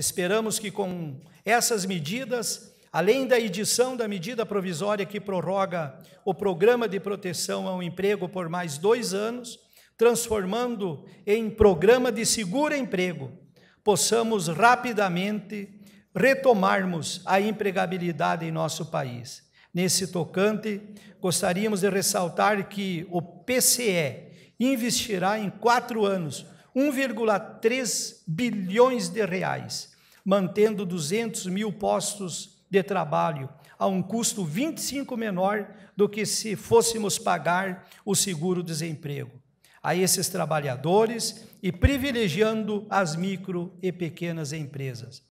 Esperamos que com essas medidas, além da edição da medida provisória que prorroga o programa de proteção ao emprego por mais dois anos, transformando em programa de seguro emprego, possamos rapidamente retomarmos a empregabilidade em nosso país. Nesse tocante, gostaríamos de ressaltar que o PCE investirá em quatro anos 1,3 bilhões de reais, mantendo 200 mil postos de trabalho a um custo 25 menor do que se fôssemos pagar o seguro-desemprego a esses trabalhadores e privilegiando as micro e pequenas empresas.